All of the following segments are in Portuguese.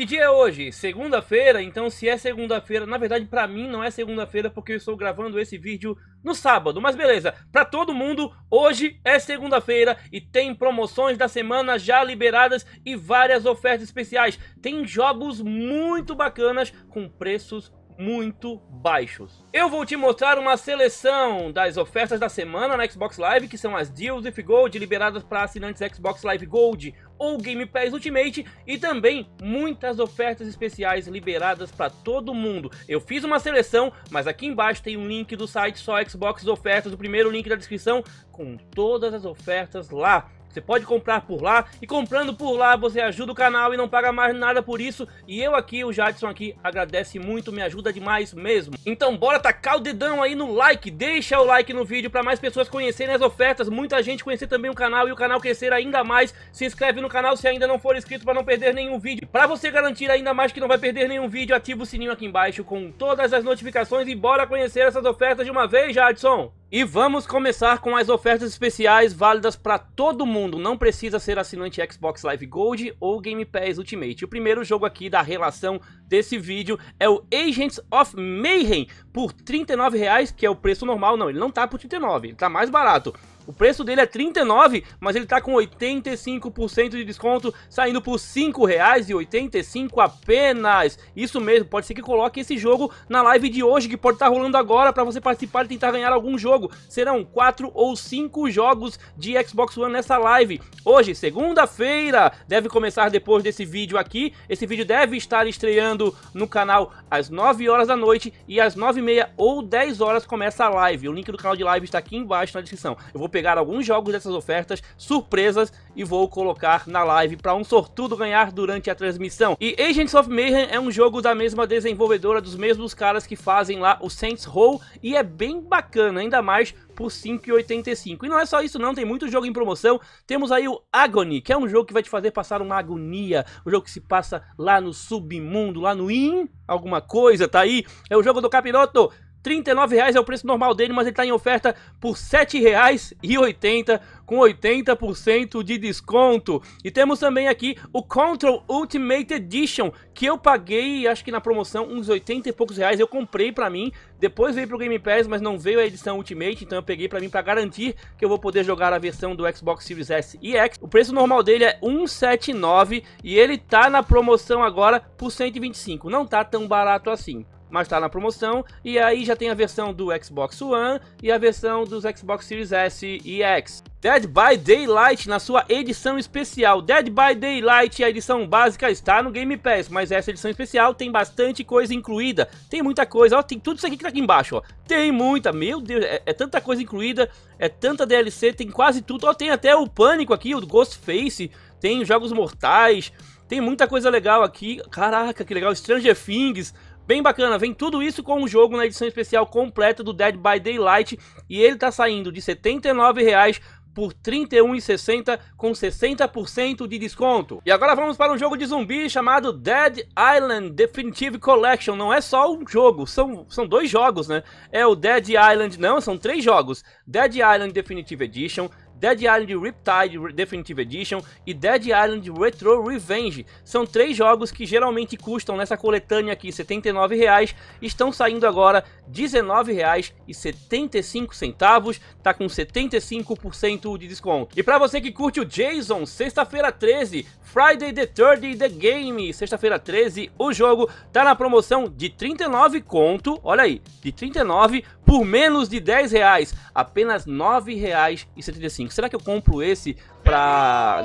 Que dia é hoje? Segunda-feira? Então, se é segunda-feira, na verdade para mim não é segunda-feira porque eu estou gravando esse vídeo no sábado, mas beleza. Para todo mundo, hoje é segunda-feira e tem promoções da semana já liberadas e várias ofertas especiais. Tem jogos muito bacanas com preços muito baixos. Eu vou te mostrar uma seleção das ofertas da semana na Xbox Live, que são as deals e Gold liberadas para assinantes Xbox Live Gold, ou Game Pass Ultimate e também muitas ofertas especiais liberadas para todo mundo. Eu fiz uma seleção, mas aqui embaixo tem um link do site só Xbox Ofertas, o primeiro link da descrição com todas as ofertas lá. Você pode comprar por lá e comprando por lá você ajuda o canal e não paga mais nada por isso. E eu aqui, o Jadson aqui, agradece muito, me ajuda demais mesmo. Então bora tacar o dedão aí no like, deixa o like no vídeo para mais pessoas conhecerem as ofertas, muita gente conhecer também o canal e o canal crescer ainda mais. Se inscreve no canal se ainda não for inscrito para não perder nenhum vídeo. Para você garantir ainda mais que não vai perder nenhum vídeo, ativa o sininho aqui embaixo com todas as notificações e bora conhecer essas ofertas de uma vez, Jadson. E vamos começar com as ofertas especiais válidas para todo mundo, não precisa ser assinante Xbox Live Gold ou Game Pass Ultimate. O primeiro jogo aqui da relação desse vídeo é o Agents of Mayhem por R$39,00, que é o preço normal. Não, ele não tá por R$39,00, ele tá mais barato. O preço dele é 39, mas ele tá com 85% de desconto, saindo por R$ 5,85 apenas. Isso mesmo, pode ser que coloque esse jogo na live de hoje, que pode estar tá rolando agora, para você participar e tentar ganhar algum jogo. Serão 4 ou 5 jogos de Xbox One nessa live. Hoje, segunda-feira, deve começar depois desse vídeo aqui. Esse vídeo deve estar estreando no canal às 9 horas da noite e às 9 e meia ou 10 horas começa a live. O link do canal de live está aqui embaixo na descrição. Eu vou pegar pegar alguns jogos dessas ofertas surpresas e vou colocar na live para um sortudo ganhar durante a transmissão. E Agents of Mayhem é um jogo da mesma desenvolvedora, dos mesmos caras que fazem lá o Saints Row e é bem bacana, ainda mais por 5,85. E não é só isso não, tem muito jogo em promoção. Temos aí o Agony, que é um jogo que vai te fazer passar uma agonia. O um jogo que se passa lá no submundo, lá no in, alguma coisa, tá aí. É o jogo do Capiroto. 39 reais é o preço normal dele, mas ele está em oferta por R$ 7,80, com 80% de desconto. E temos também aqui o Control Ultimate Edition, que eu paguei, acho que na promoção, uns 80 e poucos reais, eu comprei para mim, depois veio pro Game Pass, mas não veio a edição Ultimate, então eu peguei para mim para garantir que eu vou poder jogar a versão do Xbox Series S e X. O preço normal dele é 179 e ele está na promoção agora por 125. Não está tão barato assim mas tá na promoção. E aí já tem a versão do Xbox One e a versão dos Xbox Series S e X. Dead by Daylight na sua edição especial. Dead by Daylight, a edição básica está no Game Pass, mas essa edição especial tem bastante coisa incluída. Tem muita coisa, ó, tem tudo isso aqui que tá aqui embaixo, ó. Tem muita, meu Deus, é, é tanta coisa incluída, é tanta DLC, tem quase tudo. Ó, tem até o Pânico aqui, o Ghostface, tem Jogos Mortais, tem muita coisa legal aqui. Caraca, que legal, Stranger Things, Bem bacana, vem tudo isso com o jogo na edição especial completa do Dead by Daylight e ele tá saindo de R$ 79,00 por R$ 31,60 com 60% de desconto. E agora vamos para um jogo de zumbi chamado Dead Island Definitive Collection. Não é só um jogo, são, são dois jogos, né? É o Dead Island, não, são três jogos. Dead Island Definitive Edition, Dead Island Riptide Definitive Edition e Dead Island Retro Revenge. São três jogos que geralmente custam nessa coletânea aqui R$ 79,00, estão saindo agora R$ 19,75, tá com 75% de desconto. E para você que curte o Jason, sexta-feira 13, Friday the 30 The Game, sexta-feira 13, o jogo tá na promoção de 39 conto, olha aí, de 39 por menos de 10 reais, apenas reais e 75. Será que eu compro esse pra...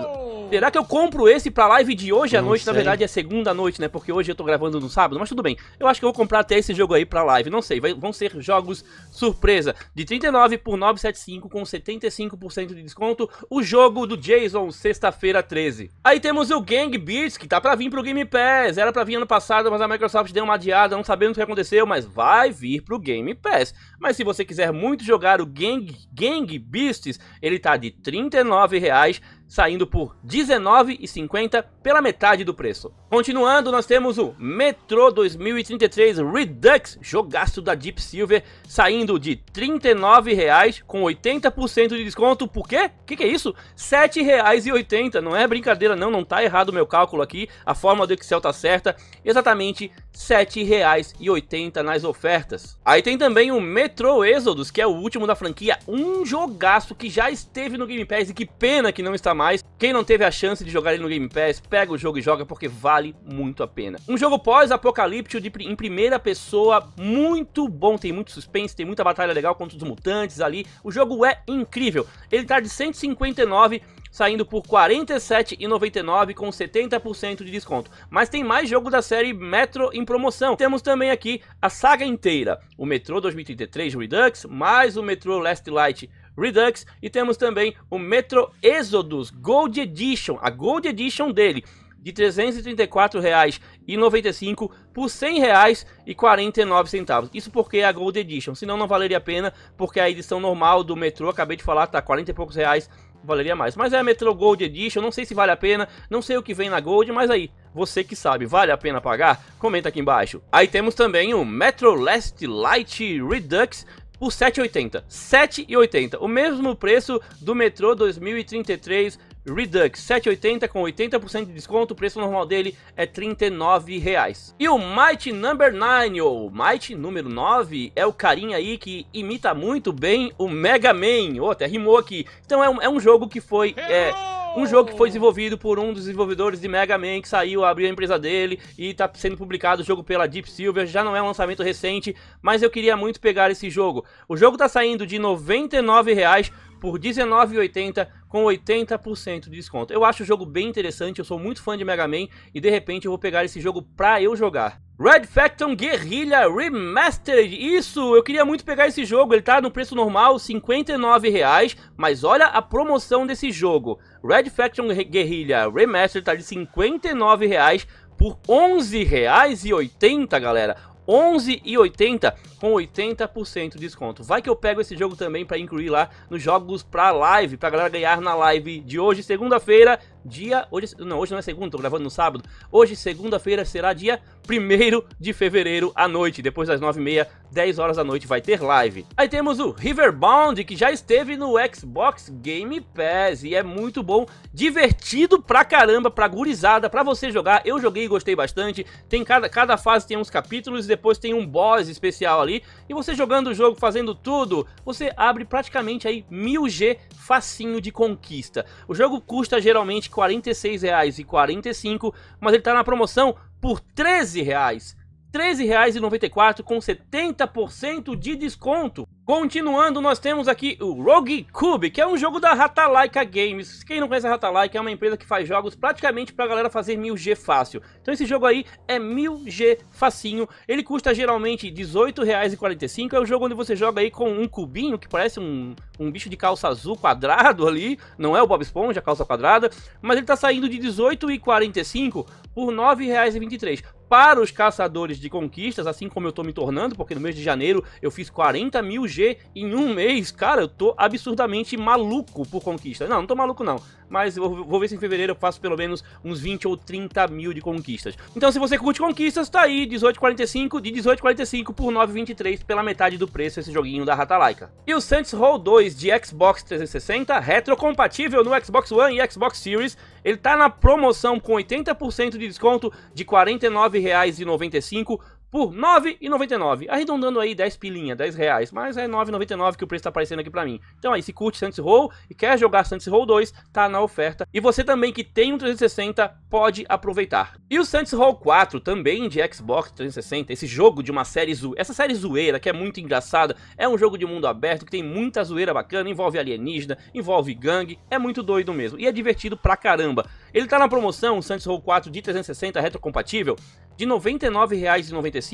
Será que eu compro esse pra live de hoje à não noite? Sei. Na verdade é segunda noite, né? Porque hoje eu tô gravando no sábado, mas tudo bem. Eu acho que eu vou comprar até esse jogo aí pra live, não sei. Vai... Vão ser jogos surpresa. De 39 por 975 com 75% de desconto, o jogo do Jason, sexta-feira 13. Aí temos o Gang Beats, que tá pra vir pro Game Pass. Era pra vir ano passado, mas a Microsoft deu uma adiada, não sabemos o que aconteceu, mas vai vir pro Game Pass. Mas se você quiser muito jogar o Gang, Gang Beasts, ele tá de R$ 39,00 saindo por R$19,50 pela metade do preço. Continuando, nós temos o Metro 2033 Redux, jogaço da Deep Silver, saindo de R$39,00 com 80% de desconto, por quê? O que, que é isso? R$7,80, não é brincadeira não, não tá errado o meu cálculo aqui, a fórmula do Excel tá certa, exatamente R$7,80 nas ofertas. Aí tem também o Metro Exodus, que é o último da franquia, um jogaço que já esteve no Game Pass e que pena que não está mais. Quem não teve a chance de jogar ele no Game Pass, pega o jogo e joga porque vale muito a pena. Um jogo pós-apocalíptico em primeira pessoa, muito bom, tem muito suspense, tem muita batalha legal contra os mutantes ali. O jogo é incrível. Ele tá de 159 saindo por R$ 47,99 com 70% de desconto. Mas tem mais jogo da série Metro em promoção. Temos também aqui a saga inteira, o Metro 2033 Redux, mais o Metro Last Light Redux e temos também o Metro Exodus Gold Edition, a Gold Edition dele, de R$ 334,95 por R$ 100,49. Isso porque é a Gold Edition, senão não valeria a pena, porque a edição normal do Metro, acabei de falar, tá 40 e poucos reais, valeria mais. Mas é a Metro Gold Edition, não sei se vale a pena, não sei o que vem na Gold, mas aí, você que sabe, vale a pena pagar? Comenta aqui embaixo. Aí temos também o Metro Last Light Redux por 7,80. 7,80. O mesmo preço do metrô 2033 Redux 780 com 80% de desconto, o preço normal dele é R$ 39,00. E o Might Number 9, ou Might número 9, é o carinha aí que imita muito bem o Mega Man, ou oh, até rimou aqui. Então é um, é um jogo que foi... É um jogo que foi desenvolvido por um dos desenvolvedores de Mega Man, que saiu, abriu a empresa dele e tá sendo publicado o jogo pela Deep Silver. Já não é um lançamento recente, mas eu queria muito pegar esse jogo. O jogo tá saindo de R$ 99,00 por R$ 19,80 com 80% de desconto. Eu acho o jogo bem interessante, eu sou muito fã de Mega Man e de repente eu vou pegar esse jogo pra eu jogar. Red Faction Guerrilla Remastered, isso, eu queria muito pegar esse jogo, ele tá no preço normal, R$ 59,00, mas olha a promoção desse jogo. Red Faction Guerrilla Remastered tá de R$ 59,00 por R$ 11,80, galera. 11,80 com 80% de desconto. Vai que eu pego esse jogo também para incluir lá nos jogos para live, para galera ganhar na live de hoje, segunda-feira, dia. Hoje, não, hoje não é segunda, tô gravando no sábado. Hoje, segunda-feira, será dia 1 de fevereiro à noite. Depois das 9h30, 10 horas da noite, vai ter live. Aí temos o Riverbound, que já esteve no Xbox Game Pass. E é muito bom, divertido pra caramba, pra gurizada, pra você jogar. Eu joguei e gostei bastante. Tem cada, cada fase tem uns capítulos, depois tem um boss especial ali. E você jogando o jogo, fazendo tudo, você abre praticamente aí 1000G facinho de conquista. O jogo custa geralmente R$ 46,45, mas ele está na promoção por R$ 13,00. R$ 13,94 com 70% de desconto. Continuando, nós temos aqui o Rogue Cube, que é um jogo da Ratalaika Games. Quem não conhece a Ratalaika, é uma empresa que faz jogos praticamente pra galera fazer 1000G fácil. Então esse jogo aí é 1000G facinho. Ele custa geralmente R$18,45. É um jogo onde você joga aí com um cubinho, que parece um, um bicho de calça azul quadrado ali. Não é o Bob Esponja, calça quadrada. Mas ele tá saindo de R$18,45 por R$9,23 para os caçadores de conquistas, assim como eu tô me tornando, porque no mês de janeiro eu fiz 40 mil G em um mês, cara, eu tô absurdamente maluco por conquista. Não, não tô maluco não, mas eu vou ver se em fevereiro eu faço pelo menos uns 20 ou 30 mil de conquistas. Então se você curte conquistas, tá aí, 18,45, de 18,45 por 9,23, pela metade do preço esse joguinho da Ratalaika. E o Saints Row 2 de Xbox 360, retrocompatível no Xbox One e Xbox Series, ele tá na promoção com 80% de desconto de R$ 49,95 por R$ 9,99. Arredondando aí 10 pilinha, 10 reais. Mas é R$ 9,99 que o preço tá aparecendo aqui pra mim. Então aí, se curte Saints Row e quer jogar Saints Row 2, tá na oferta. E você também que tem um 360, pode aproveitar. E o Saints Row 4, também de Xbox 360, esse jogo de uma série zoeira. Essa série zoeira, que é muito engraçada, é um jogo de mundo aberto, que tem muita zoeira bacana, envolve alienígena, envolve gangue, é muito doido mesmo. E é divertido pra caramba. Ele tá na promoção, o Saints Row 4 de 360, retrocompatível, de R$ 99,95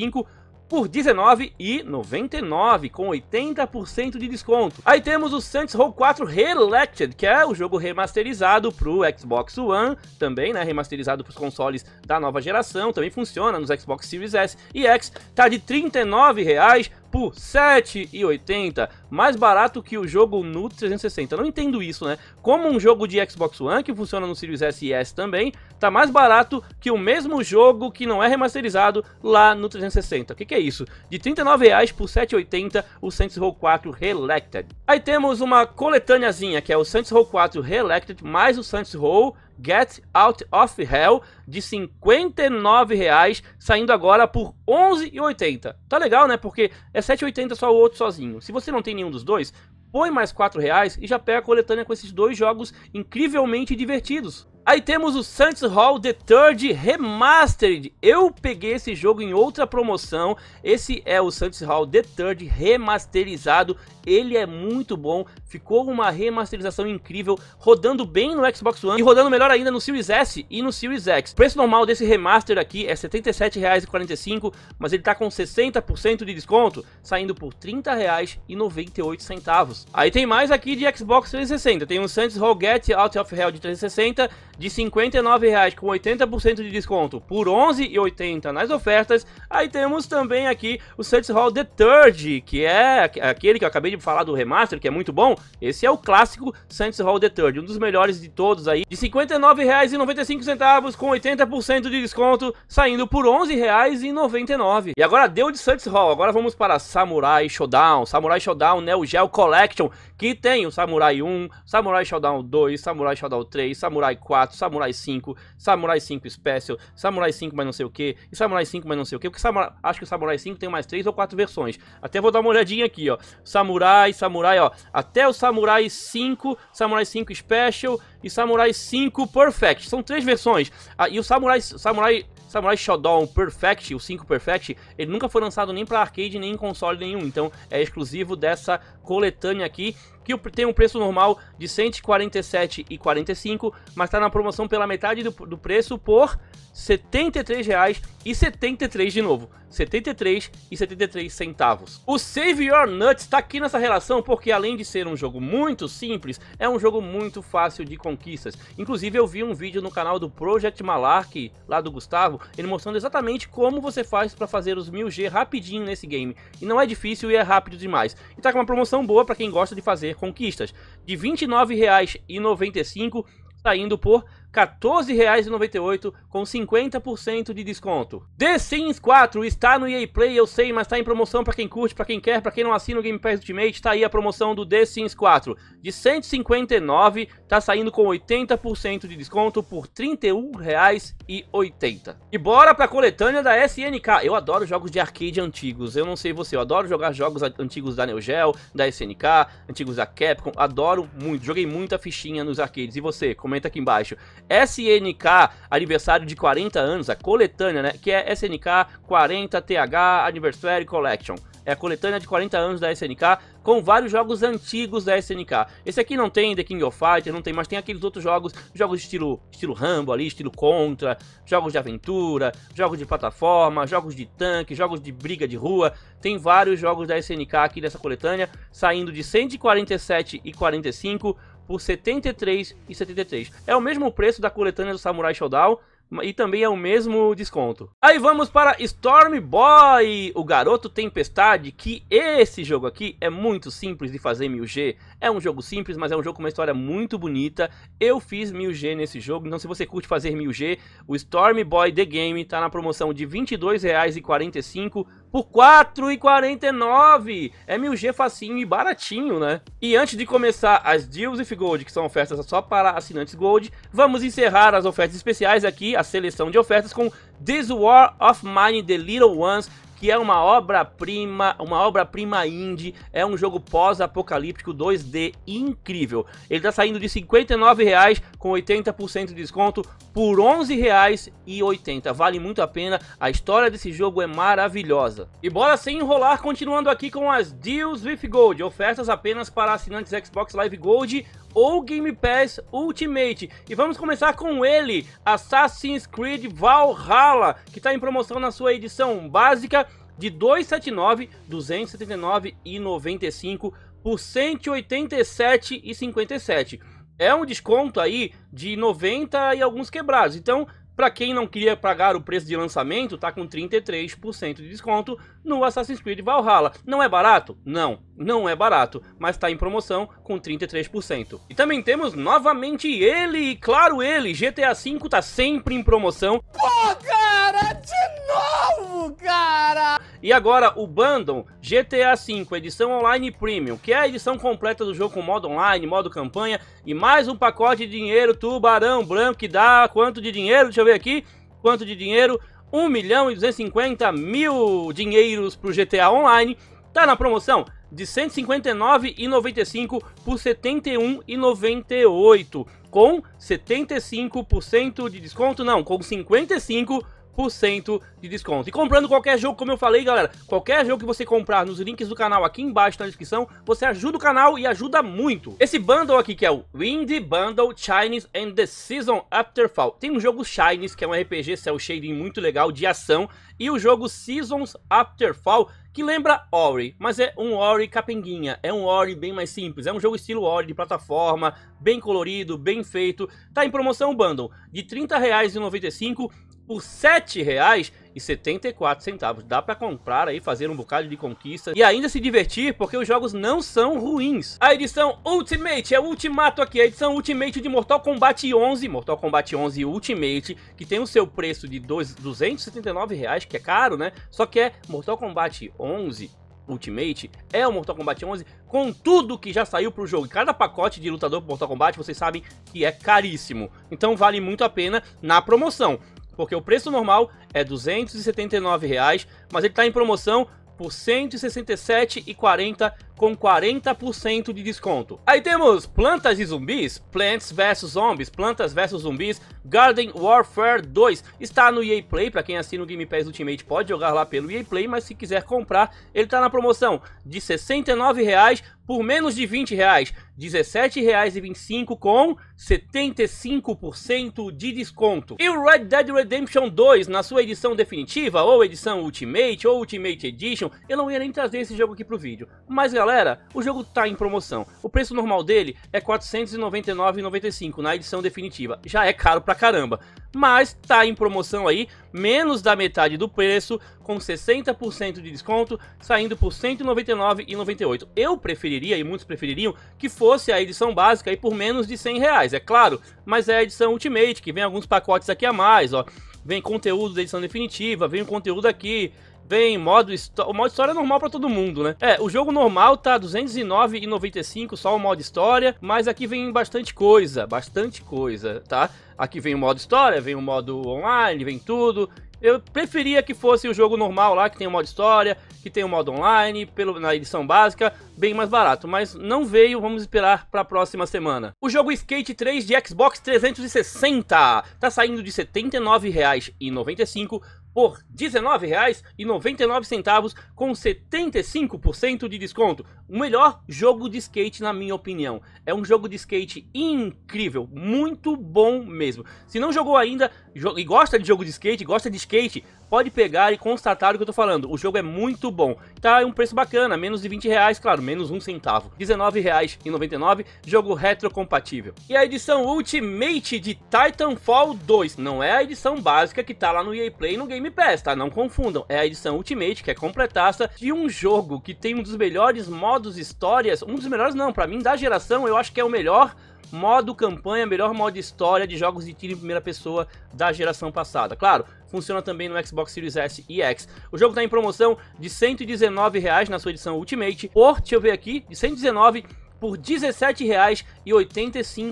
por R$19,99, com 80% de desconto. Aí temos o Saints Row 4 Relected, que é o jogo remasterizado para o Xbox One, também né, remasterizado para os consoles da nova geração, também funciona nos Xbox Series S e X, tá de R$39,00 por 7,80, mais barato que o jogo no 360. Não entendo isso, né? Como um jogo de Xbox One que funciona no Series S e S também, tá mais barato que o mesmo jogo que não é remasterizado lá no 360. O que, que é isso? De R$ 39,00 por 7,80 o Saints Row 4 Relected. Aí temos uma coletâneazinha que é o Saints Row 4 Relected mais o Saints Row Get Out of Hell de R$ 59,00, saindo agora por R$ 11,80. Tá legal, né? Porque é R$ 7,80 só o outro sozinho. Se você não tem nenhum dos dois, põe mais R$ reais e já pega a coletânea com esses dois jogos incrivelmente divertidos. Aí temos o Saints Hall The Third Remastered. Eu peguei esse jogo em outra promoção. Esse é o Saints Hall The Third remasterizado. Ele é muito bom. Ficou uma remasterização incrível, rodando bem no Xbox One e rodando melhor ainda no Series S e no Series X. O preço normal desse remaster aqui é R$ 77,45, mas ele tá com 60% de desconto, saindo por R$ 30,98. Aí tem mais aqui de Xbox 360. Tem o Saints Hall Get Out of Hell de 360 de R$ 59,00 com 80% de desconto por R$ 11,80 nas ofertas. Aí temos também aqui o Saints Hall The Third, que é aquele que eu acabei de falar do remaster, que é muito bom. Esse é o clássico Saints Hall The Third, um dos melhores de todos aí, de R$ 59,95 com 80% de desconto, saindo por R$ 11,99. E agora deu de Saints Hall, agora vamos para Samurai Shodown, Samurai Shodown Neo né, Geo Collection, que tem o Samurai 1, Samurai Shodown 2, Samurai Shodown 3, Samurai 4, 4, Samurai 5, Samurai 5 Special, Samurai 5 mais não sei o que, e Samurai 5 mais não sei o que, porque Samurai, acho que o Samurai 5 tem mais 3 ou 4 versões. Até vou dar uma olhadinha aqui, ó. Samurai, Samurai, ó. Até o Samurai 5, Samurai 5 Special e Samurai 5 Perfect. São três versões. Ah, e o Samurai, Samurai Samurai Shodown Perfect, o 5 Perfect, ele nunca foi lançado nem para arcade, nem em console nenhum, então é exclusivo dessa coletânea aqui, que tem um preço normal de R$ 147,45, mas está na promoção pela metade do, do preço por R$ 73,73 de novo. R$ 73,73 centavos. O Save Your Nuts está aqui nessa relação porque além de ser um jogo muito simples, é um jogo muito fácil de conquistas. Inclusive eu vi um vídeo no canal do Project Malark, lá do Gustavo, ele mostrando exatamente como você faz para fazer os 1000G rapidinho nesse game. E não é difícil e é rápido demais. E tá com uma promoção promoção boa para quem gosta de fazer conquistas, de R$ 29,95 saindo por 14,98 com 50% de desconto. The Sims 4 está no EA Play, eu sei, mas está em promoção para quem curte, para quem quer, para quem não assina o Game Pass Ultimate, está aí a promoção do The Sims 4. De 159 está saindo com 80% de desconto por R$ 31,80. E bora para a coletânea da SNK. Eu adoro jogos de arcade antigos, eu não sei você, eu adoro jogar jogos antigos da Neo Geo, da SNK, antigos da Capcom, adoro muito, joguei muita fichinha nos arcades. E você, comenta aqui embaixo. SNK aniversário de 40 anos, a coletânea, né? Que é SNK 40 TH Anniversary Collection. É a coletânea de 40 anos da SNK, com vários jogos antigos da SNK. Esse aqui não tem The King of Fighters, não tem, mas tem aqueles outros jogos, jogos estilo, estilo Rambo ali, estilo Contra, jogos de aventura, jogos de plataforma, jogos de tanque, jogos de briga de rua. Tem vários jogos da SNK aqui dessa coletânea, saindo de 147 e 45 por R$ 73,73. É o mesmo preço da coletânea do Samurai Shodown, e também é o mesmo desconto. Aí vamos para Storm Boy, o Garoto Tempestade, que esse jogo aqui é muito simples de fazer em 1000G. É um jogo simples, mas é um jogo com uma história muito bonita. Eu fiz 1000G nesse jogo, então se você curte fazer 1000G, o Storm Boy The Game tá na promoção de R$ 22,45 por R$ 4,49. É 1000G facinho e baratinho, né? E antes de começar as Deals e Gold, que são ofertas só para assinantes Gold, vamos encerrar as ofertas especiais aqui, a seleção de ofertas com This War of Mine The Little Ones, que é uma obra-prima, uma obra-prima indie, é um jogo pós-apocalíptico 2D incrível. Ele está saindo de R$ 59,00 com 80% de desconto por R$ 11,80. Vale muito a pena, a história desse jogo é maravilhosa. E bora sem enrolar, continuando aqui com as Deals with Gold, ofertas apenas para assinantes Xbox Live Gold ou Game Pass Ultimate. E vamos começar com ele, Assassin's Creed Valhalla, que está em promoção na sua edição básica de 279, 279 e 95 por 187 e 57. É um desconto aí de 90 e alguns quebrados. Então, para quem não queria pagar o preço de lançamento, tá com 33% de desconto no Assassin's Creed Valhalla. Não é barato? Não, não é barato, mas tá em promoção com 33%. E também temos novamente ele, claro ele, GTA V tá sempre em promoção. Pô, cara, de novo, cara! E agora o Bandom GTA V, edição online premium, que é a edição completa do jogo com modo online, modo campanha e mais um pacote de dinheiro tubarão branco que dá quanto de dinheiro? Deixa eu ver aqui. Quanto de dinheiro? 1 milhão e 250 mil dinheiros pro GTA Online. Tá na promoção de 159,95 por 71,98 com 75% de desconto, não, com 55 10% de desconto. E comprando qualquer jogo, como eu falei, galera, qualquer jogo que você comprar nos links do canal aqui embaixo na descrição, você ajuda o canal e ajuda muito. Esse bundle aqui, que é o Windy Bundle Chinese and the Season After Fall. Tem um jogo Chinese, que é um RPG cel shading muito legal, de ação, e o jogo Seasons After Fall, que lembra Ori, mas é um Ori capenguinha, é um Ori bem mais simples, é um jogo estilo Ori de plataforma, bem colorido, bem feito, tá em promoção o bundle de R$ 30,95 por R$ 7,74. Dá para comprar aí, fazer um bocado de conquista e ainda se divertir, porque os jogos não são ruins. A edição Ultimate, é o Ultimato aqui, a edição Ultimate de Mortal Kombat 11, Mortal Kombat 11 Ultimate, que tem o seu preço de R$ 279, que é caro, né? Só que é Mortal Kombat 11 Ultimate é o Mortal Kombat 11 com tudo que já saiu pro jogo. Cada pacote de lutador pro Mortal Kombat, vocês sabem que é caríssimo. Então vale muito a pena na promoção porque o preço normal é R$ 279,00, mas ele está em promoção por R$ 167,40 com 40% de desconto. Aí temos Plantas e Zumbis, Plants vs Zombies, Plantas vs Zumbis, Garden Warfare 2. Está no EA Play, para quem assina o Game Pass Ultimate pode jogar lá pelo EA Play, mas se quiser comprar, ele está na promoção de R$ 69,00 por menos de 20 reais, e 25 com 75% de desconto. E o Red Dead Redemption 2, na sua edição definitiva, ou edição Ultimate, ou Ultimate Edition, eu não ia nem trazer esse jogo aqui pro vídeo. Mas galera, o jogo tá em promoção. O preço normal dele é R$499,95 499,95 na edição definitiva. Já é caro pra caramba mas tá em promoção aí, menos da metade do preço, com 60% de desconto, saindo por R$ 199,98. Eu preferiria, e muitos prefeririam, que fosse a edição básica aí por menos de R$ reais, é claro, mas é a edição Ultimate, que vem alguns pacotes aqui a mais, ó. Vem conteúdo da edição definitiva, vem o conteúdo aqui, bem, modo o modo história é normal para todo mundo, né? É, o jogo normal tá 209,95 só o modo história, mas aqui vem bastante coisa, bastante coisa, tá? Aqui vem o modo história, vem o modo online, vem tudo. Eu preferia que fosse o jogo normal lá, que tem o modo história, que tem o modo online, pelo, na edição básica, bem mais barato. Mas não veio, vamos esperar para a próxima semana. O jogo Skate 3 de Xbox 360 tá saindo de R$ 79,95 por R$ 19,99 com 75% de desconto. O melhor jogo de skate na minha opinião. É um jogo de skate incrível, muito bom mesmo. Se não jogou ainda e gosta de jogo de skate, gosta de skate, pode pegar e constatar o que eu tô falando. O jogo é muito bom. Tá é um preço bacana, menos de 20 reais, claro, menos um centavo. R$19,99, jogo retrocompatível. E a edição Ultimate de Titanfall 2. Não é a edição básica que tá lá no EA Play e no Game Pass, tá? Não confundam. É a edição Ultimate, que é completaça, de um jogo que tem um dos melhores modos histórias. Um dos melhores não, pra mim da geração eu acho que é o melhor Modo campanha, melhor modo história de jogos de tiro em primeira pessoa da geração passada. Claro, funciona também no Xbox Series S e X. O jogo está em promoção de R$ reais na sua edição Ultimate, por, deixa eu ver aqui, de R$ 119 por R$ 17,00 e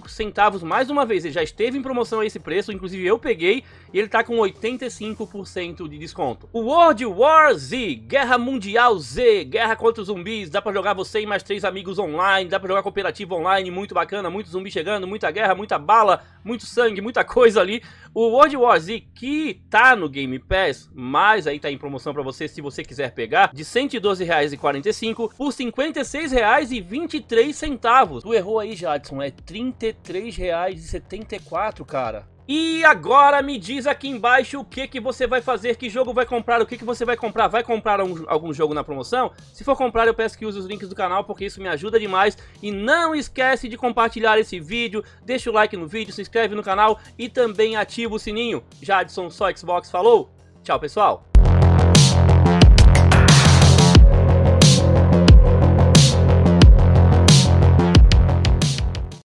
centavos mais uma vez. Ele já esteve em promoção a esse preço, inclusive eu peguei, e ele tá com 85% de desconto. O World War Z, Guerra Mundial Z, Guerra contra os Zumbis, dá para jogar você e mais três amigos online, dá para jogar cooperativo online, muito bacana, muito zumbi chegando, muita guerra, muita bala, muito sangue, muita coisa ali. O World War Z que tá no Game Pass, mas aí tá em promoção para você se você quiser pegar, de R$ 112,45 por R$ 56,23. Tu errou aí já Watson, é R$ 33,74, cara. E agora me diz aqui embaixo o que, que você vai fazer, que jogo vai comprar, o que, que você vai comprar. Vai comprar um, algum jogo na promoção? Se for comprar, eu peço que use os links do canal, porque isso me ajuda demais. E não esquece de compartilhar esse vídeo, deixa o like no vídeo, se inscreve no canal e também ativa o sininho. Jadson, só Xbox, falou? Tchau, pessoal!